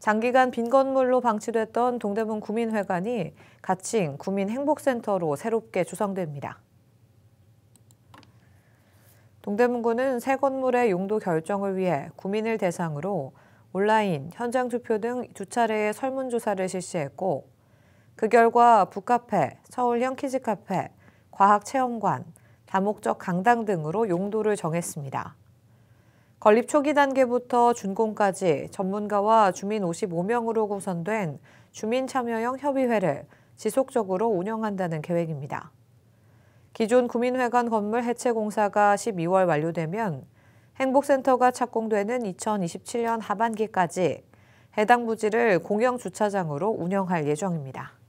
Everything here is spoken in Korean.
장기간 빈 건물로 방치됐던 동대문 구민회관이 가칭 구민행복센터로 새롭게 조성됩니다. 동대문구는 새 건물의 용도 결정을 위해 구민을 대상으로 온라인, 현장 투표 등 두 차례의 설문조사를 실시했고 그 결과 북카페, 서울형 키즈카페, 과학체험관, 다목적 강당 등으로 용도를 정했습니다. 건립 초기 단계부터 준공까지 전문가와 주민 55명으로 구성된 주민참여형 협의회를 지속적으로 운영한다는 계획입니다. 기존 구민회관 건물 해체 공사가 12월 완료되면 행복센터가 착공되는 2027년 하반기까지 해당 부지를 공영 주차장으로 운영할 예정입니다.